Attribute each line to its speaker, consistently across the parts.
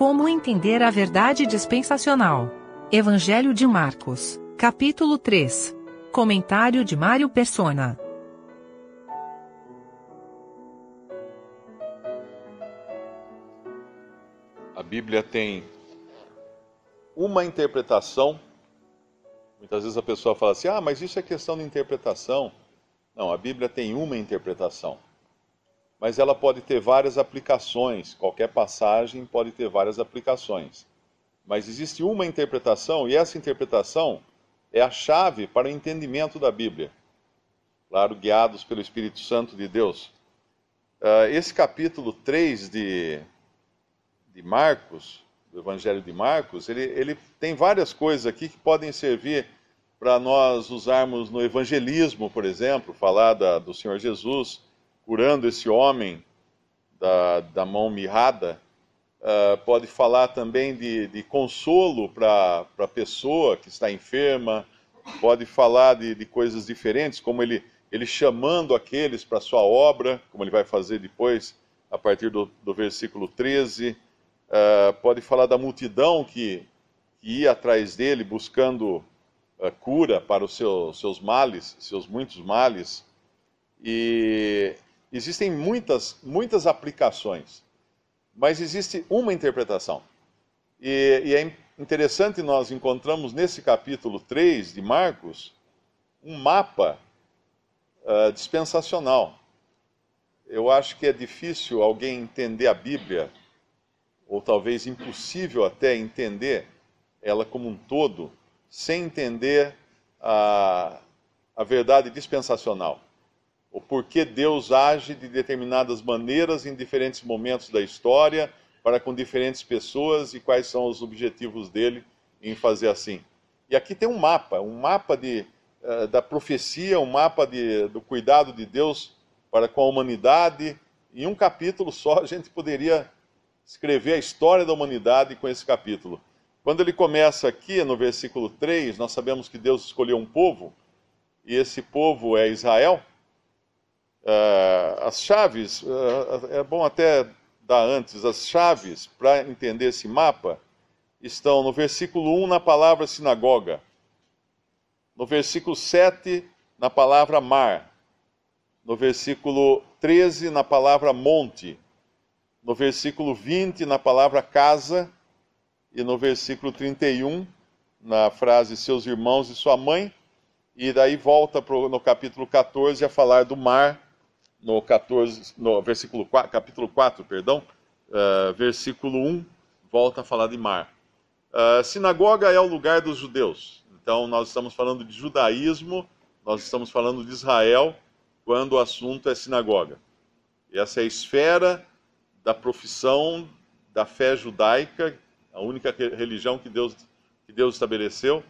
Speaker 1: Como entender a verdade dispensacional? Evangelho de Marcos, capítulo 3. Comentário de Mário Persona. A Bíblia tem uma interpretação. Muitas vezes a pessoa fala assim: ah, mas isso é questão de interpretação. Não, a Bíblia tem uma interpretação mas ela pode ter várias aplicações, qualquer passagem pode ter várias aplicações. Mas existe uma interpretação, e essa interpretação é a chave para o entendimento da Bíblia. Claro, guiados pelo Espírito Santo de Deus. Ah, esse capítulo 3 de, de Marcos, do Evangelho de Marcos, ele, ele tem várias coisas aqui que podem servir para nós usarmos no evangelismo, por exemplo, falar da, do Senhor Jesus curando esse homem da, da mão mirrada, uh, pode falar também de, de consolo para a pessoa que está enferma, pode falar de, de coisas diferentes, como ele, ele chamando aqueles para sua obra, como ele vai fazer depois, a partir do, do versículo 13. Uh, ah, pode falar da multidão que, que ia atrás dele buscando uh, cura para os seu, seus males, seus muitos males. E Existem muitas, muitas aplicações, mas existe uma interpretação. E, e é interessante nós encontramos nesse capítulo 3 de Marcos um mapa uh, dispensacional. Eu acho que é difícil alguém entender a Bíblia, ou talvez impossível até entender ela como um todo, sem entender a, a verdade dispensacional o porquê Deus age de determinadas maneiras em diferentes momentos da história, para com diferentes pessoas e quais são os objetivos dele em fazer assim. E aqui tem um mapa, um mapa de, uh, da profecia, um mapa de, do cuidado de Deus para com a humanidade. Em um capítulo só, a gente poderia escrever a história da humanidade com esse capítulo. Quando ele começa aqui, no versículo 3, nós sabemos que Deus escolheu um povo, e esse povo é Israel. Uh, as chaves, uh, é bom até dar antes, as chaves para entender esse mapa estão no versículo 1 na palavra sinagoga, no versículo 7 na palavra mar, no versículo 13 na palavra monte, no versículo 20 na palavra casa e no versículo 31 na frase seus irmãos e sua mãe, e daí volta pro, no capítulo 14 a falar do mar no, 14, no versículo 4, capítulo 4, perdão, uh, versículo 1, volta a falar de mar. Uh, sinagoga é o lugar dos judeus. Então, nós estamos falando de judaísmo, nós estamos falando de Israel, quando o assunto é sinagoga. Essa é a esfera da profissão da fé judaica, a única religião que Deus, que Deus estabeleceu.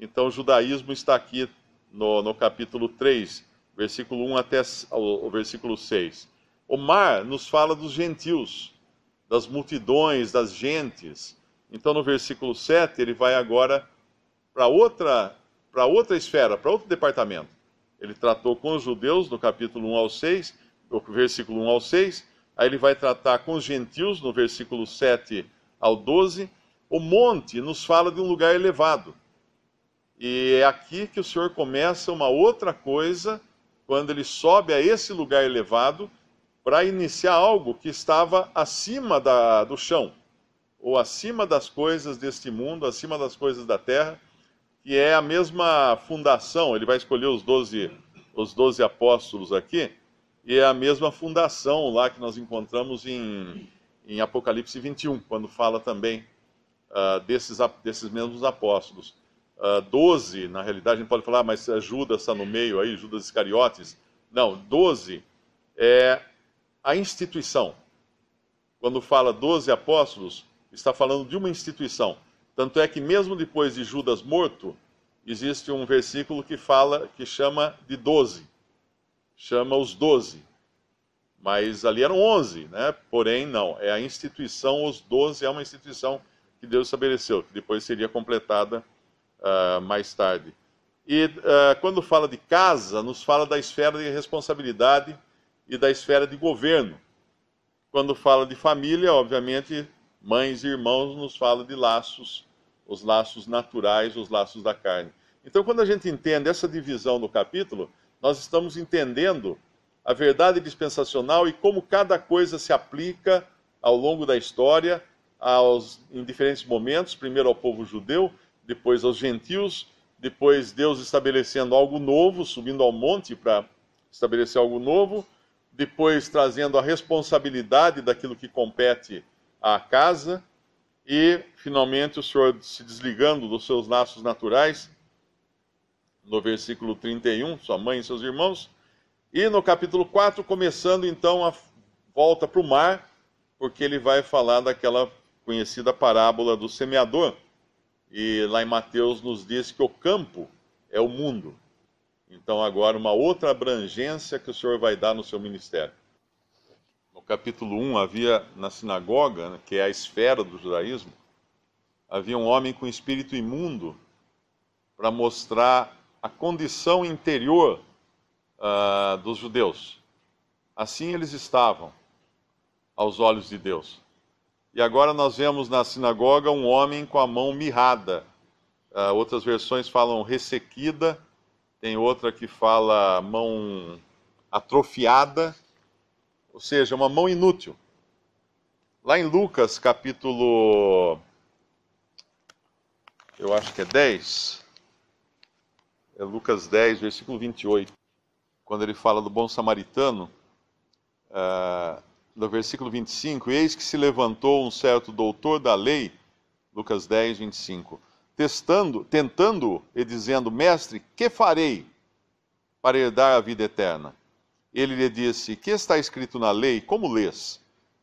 Speaker 1: Então, o judaísmo está aqui no, no capítulo 3 versículo 1 até o versículo 6. O mar nos fala dos gentios, das multidões, das gentes. Então, no versículo 7, ele vai agora para outra, pra outra esfera, para outro departamento. Ele tratou com os judeus, no capítulo 1 ao 6, do versículo 1 ao 6. Aí ele vai tratar com os gentios, no versículo 7 ao 12. O monte nos fala de um lugar elevado. E é aqui que o Senhor começa uma outra coisa quando ele sobe a esse lugar elevado para iniciar algo que estava acima da, do chão, ou acima das coisas deste mundo, acima das coisas da terra, que é a mesma fundação. Ele vai escolher os 12, os 12 apóstolos aqui, e é a mesma fundação lá que nós encontramos em, em Apocalipse 21, quando fala também uh, desses, desses mesmos apóstolos uh, ah, 12, na realidade, a gente pode falar, ah, mas eh, Judas está no meio aí, Judas Iscariotes. Não, 12 é a instituição. Quando fala 12 apóstolos, está falando de uma instituição. Tanto é que mesmo depois de Judas morto, existe um versículo que fala, que chama de 12. Chama os 12. Mas ali eram 11, né? Porém, não. É a instituição, os 12 é uma instituição que Deus estabeleceu, que depois seria completada ah, mais tarde. E uh, quando fala de casa, nos fala da esfera de responsabilidade e da esfera de governo. Quando fala de família, obviamente, mães e irmãos nos fala de laços, os laços naturais, os laços da carne. Então, quando a gente entende essa divisão do capítulo, nós estamos entendendo a verdade dispensacional e como cada coisa se aplica ao longo da história, aos, em diferentes momentos, primeiro ao povo judeu depois aos gentios, depois Deus estabelecendo algo novo, subindo ao monte para estabelecer algo novo, depois trazendo a responsabilidade daquilo que compete à casa e finalmente o Senhor se desligando dos seus laços naturais, no versículo 31, sua mãe e seus irmãos, e no capítulo 4, começando então a volta para o mar, porque ele vai falar daquela conhecida parábola do semeador. E lá em Mateus nos diz que o campo é o mundo. Então, agora, uma outra abrangência que o Senhor vai dar no seu ministério. No capítulo 1, havia na sinagoga, né, que é a esfera do judaísmo, havia um homem com espírito imundo para mostrar a condição interior uh, dos judeus. Assim eles estavam aos olhos de Deus. E agora nós vemos na sinagoga um homem com a mão mirrada. Uh, outras versões falam ressequida, tem outra que fala mão atrofiada, ou seja, uma mão inútil. Lá em Lucas capítulo. Eu acho que é 10. É Lucas 10, versículo 28. Quando ele fala do bom samaritano. Uh, do versículo 25: Eis que se levantou um certo doutor da lei, Lucas 10, 25, testando, tentando e dizendo: Mestre, que farei para herdar a vida eterna? Ele lhe disse: Que está escrito na lei? Como lês?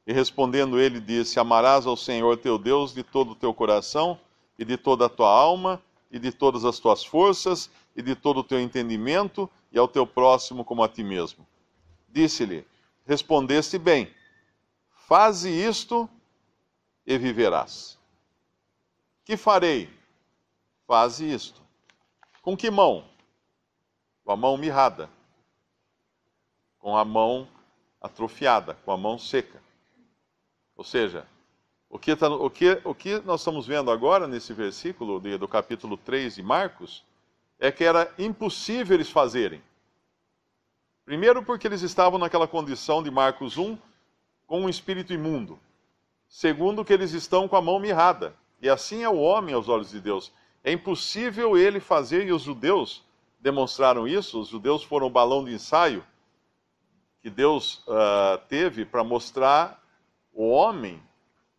Speaker 1: E respondendo ele, disse: Amarás ao Senhor teu Deus de todo o teu coração, e de toda a tua alma, e de todas as tuas forças, e de todo o teu entendimento, e ao teu próximo como a ti mesmo. Disse-lhe: Respondeste bem Faze isto e viverás. Que farei? Faze isto. Com que mão? Com a mão mirrada. Com a mão atrofiada, com a mão seca. Ou seja, o que, tá, o que, o que nós estamos vendo agora nesse versículo de, do capítulo 3 de Marcos é que era impossível eles fazerem. Primeiro, porque eles estavam naquela condição de Marcos 1, com um espírito imundo, segundo que eles estão com a mão mirrada. E assim é o homem aos olhos de Deus. É impossível ele fazer, e os judeus demonstraram isso, os judeus foram o balão de ensaio que Deus uh, teve para mostrar o homem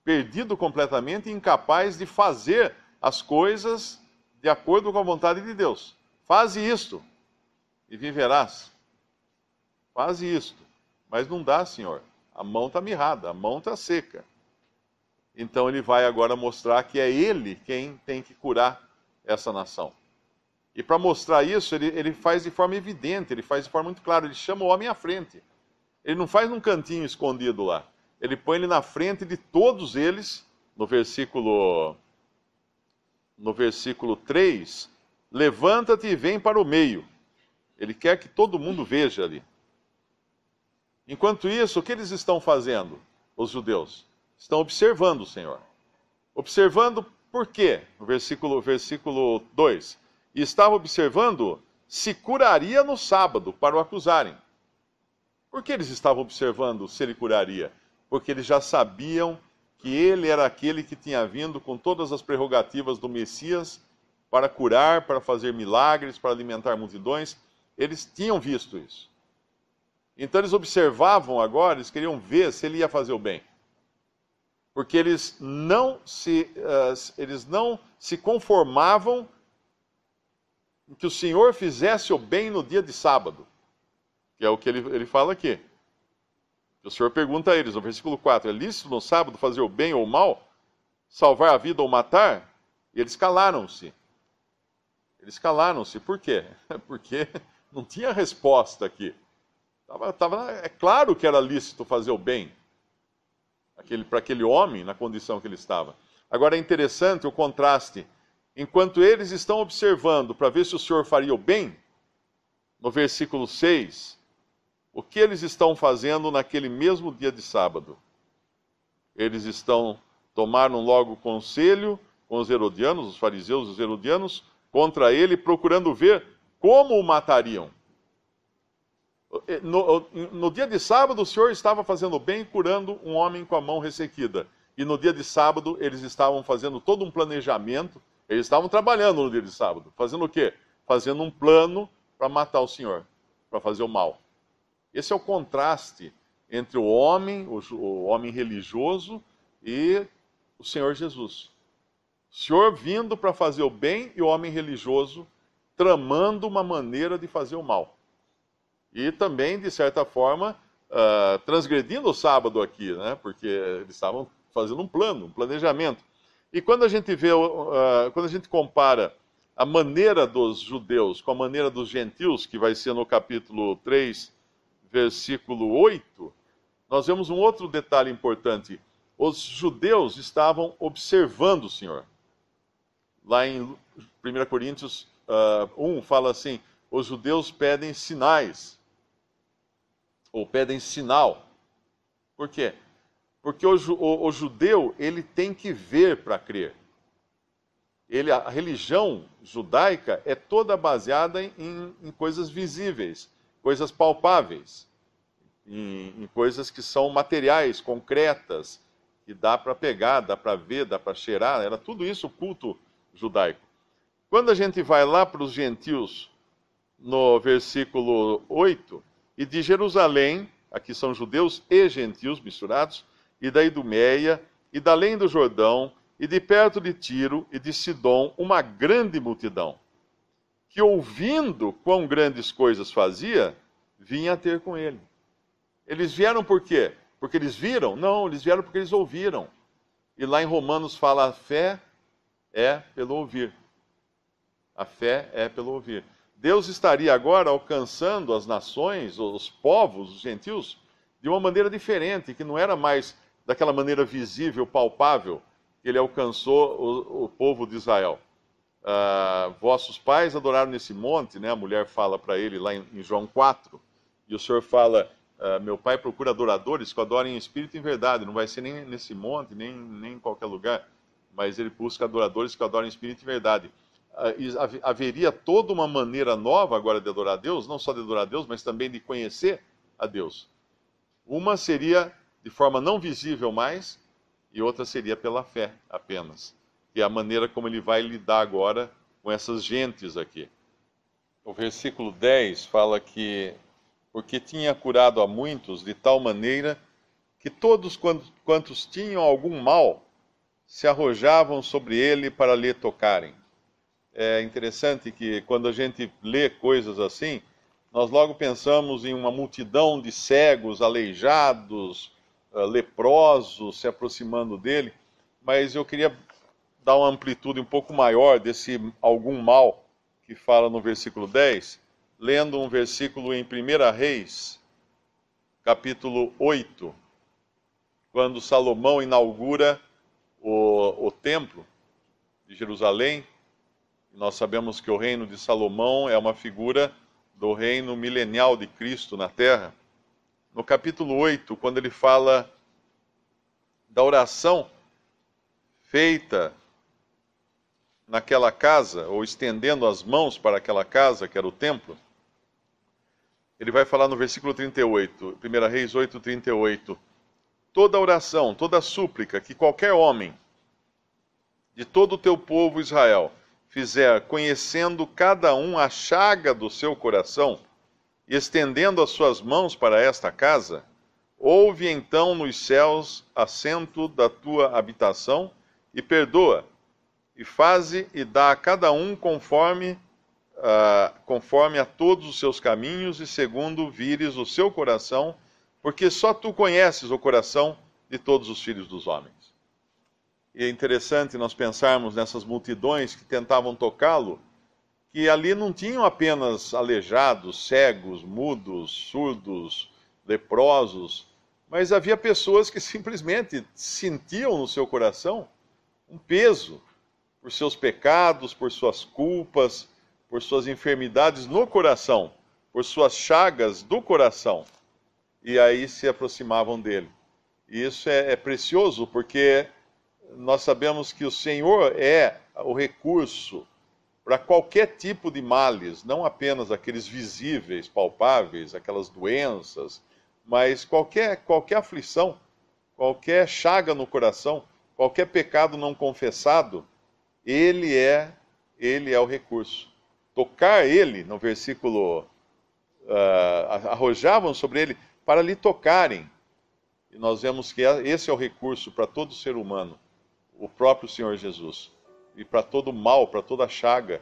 Speaker 1: perdido completamente, incapaz de fazer as coisas de acordo com a vontade de Deus. Faze isto e viverás. Faze isto, mas não dá, Senhor. A mão está mirrada, a mão está seca. Então ele vai agora mostrar que é ele quem tem que curar essa nação. E para mostrar isso, ele, ele faz de forma evidente, ele faz de forma muito clara, ele chama o homem à frente. Ele não faz num cantinho escondido lá. Ele põe ele na frente de todos eles, no versículo no versículo 3, levanta-te e vem para o meio. Ele quer que todo mundo veja ali. Enquanto isso, o que eles estão fazendo, os judeus? Estão observando o Senhor. Observando por quê? Versículo, versículo 2. E estava observando se curaria no sábado para o acusarem. Por que eles estavam observando se ele curaria? Porque eles já sabiam que ele era aquele que tinha vindo com todas as prerrogativas do Messias para curar, para fazer milagres, para alimentar multidões. Eles tinham visto isso. Então eles observavam agora, eles queriam ver se ele ia fazer o bem. Porque eles não se, uh, eles não se conformavam que o Senhor fizesse o bem no dia de sábado. Que é o que ele, ele fala aqui. O Senhor pergunta a eles, no versículo 4, é lícito no sábado fazer o bem ou o mal? Salvar a vida ou matar? E eles calaram-se. Eles calaram-se. Por quê? Porque não tinha resposta aqui. Tava, tava, é claro que era lícito fazer o bem aquele, para aquele homem na condição que ele estava. Agora é interessante o contraste. Enquanto eles estão observando para ver se o Senhor faria o bem, no versículo 6, o que eles estão fazendo naquele mesmo dia de sábado? Eles estão, tomaram logo conselho com os herodianos, os fariseus, os herodianos, contra ele, procurando ver como o matariam. Eh, no, no, dia de sábado, o Senhor estava fazendo bem curando um homem com a mão ressequida. E no dia de sábado, eles estavam fazendo todo um planejamento. Eles estavam trabalhando no dia de sábado. Fazendo o quê? Fazendo um plano para matar o Senhor, para fazer o mal. Esse é o contraste entre o homem, o, o homem religioso, e o Senhor Jesus. O Senhor vindo para fazer o bem e o homem religioso tramando uma maneira de fazer o mal e também, de certa forma, uh, transgredindo o sábado aqui, né? porque eles estavam fazendo um plano, um planejamento. E quando a gente vê, uh, quando a gente compara a maneira dos judeus com a maneira dos gentios, que vai ser no capítulo 3, versículo 8, nós vemos um outro detalhe importante. Os judeus estavam observando o Senhor. Lá em 1 Coríntios uh, ah, 1 fala assim: os judeus pedem sinais ou pedem sinal. Por quê? Porque o, o, o judeu ele tem que ver para crer. Ele, a religião judaica é toda baseada em, em coisas visíveis, coisas palpáveis, em, em coisas que são materiais, concretas, que dá para pegar, dá para ver, dá para cheirar. Era tudo isso o culto judaico. Quando a gente vai lá para os gentios, no versículo 8, e de Jerusalém, aqui são judeus e gentios misturados, e da Idumeia, e da além do Jordão, e de perto de Tiro e de Sidom, uma grande multidão, que ouvindo quão grandes coisas fazia, vinha ter com ele. Eles vieram por quê? Porque eles viram? Não, eles vieram porque eles ouviram. E lá em Romanos fala: a fé é pelo ouvir. A fé é pelo ouvir. Deus estaria agora alcançando as nações, os povos, os gentios, de uma maneira diferente, que não era mais daquela maneira visível, palpável, que ele alcançou o, o povo de Israel. Uh, vossos pais adoraram nesse monte, né? A mulher fala para ele lá em, em, João 4. E o Senhor fala: uh, Meu pai procura adoradores que adorem em espírito e em verdade. Não vai ser nem nesse monte, nem, nem em qualquer lugar, mas ele busca adoradores que adorem em espírito e verdade. Ah, haveria toda uma maneira nova agora de adorar a Deus, não só de adorar a Deus, mas também de conhecer a Deus. Uma seria de forma não visível mais, e outra seria pela fé apenas, que é a maneira como ele vai lidar agora com essas gentes aqui. O versículo 10 fala que porque tinha curado a muitos de tal maneira que todos quantos tinham algum mal se arrojavam sobre ele para lhe tocarem é interessante que quando a gente lê coisas assim, nós logo pensamos em uma multidão de cegos, aleijados, eh, leprosos se aproximando dele, mas eu queria dar uma amplitude um pouco maior desse algum mal que fala no versículo 10, lendo um versículo em 1 Reis, capítulo 8, quando Salomão inaugura o, o templo de Jerusalém nós sabemos que o reino de Salomão é uma figura do reino milenial de Cristo na terra. No capítulo 8, quando ele fala da oração feita naquela casa, ou estendendo as mãos para aquela casa, que era o templo, ele vai falar no versículo 38, 1 Reis 8, 38. Toda oração, toda súplica que qualquer homem de todo o teu povo Israel fizer, conhecendo cada um a chaga do seu coração, estendendo as suas mãos para esta casa, ouve então nos céus assento da tua habitação e perdoa, e faze e dá a cada um conforme Uh, conforme a todos os seus caminhos e segundo vires o seu coração, porque só tu conheces o coração de todos os filhos dos homens e é interessante nós pensarmos nessas multidões que tentavam tocá-lo, que ali não tinham apenas aleijados, cegos, mudos, surdos, leprosos, mas havia pessoas que simplesmente sentiam no seu coração um peso por seus pecados, por suas culpas, por suas enfermidades no coração, por suas chagas do coração. E aí se aproximavam dele. E isso é, é precioso, porque nós sabemos que o Senhor é o recurso para qualquer tipo de males, não apenas aqueles visíveis, palpáveis, aquelas doenças, mas qualquer, qualquer aflição, qualquer chaga no coração, qualquer pecado não confessado, ele é, ele é o recurso. Tocar ele, no versículo, uh, arrojavam sobre ele para lhe tocarem. E nós vemos que esse é o recurso para todo ser humano o próprio Senhor Jesus e para todo mal, para toda chaga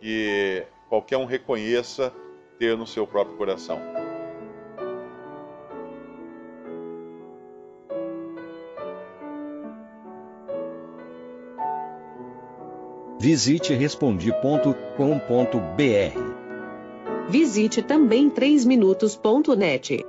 Speaker 1: que qualquer um reconheça ter no seu próprio coração. Visite respondi.com.br. Visite também 3minutos.net.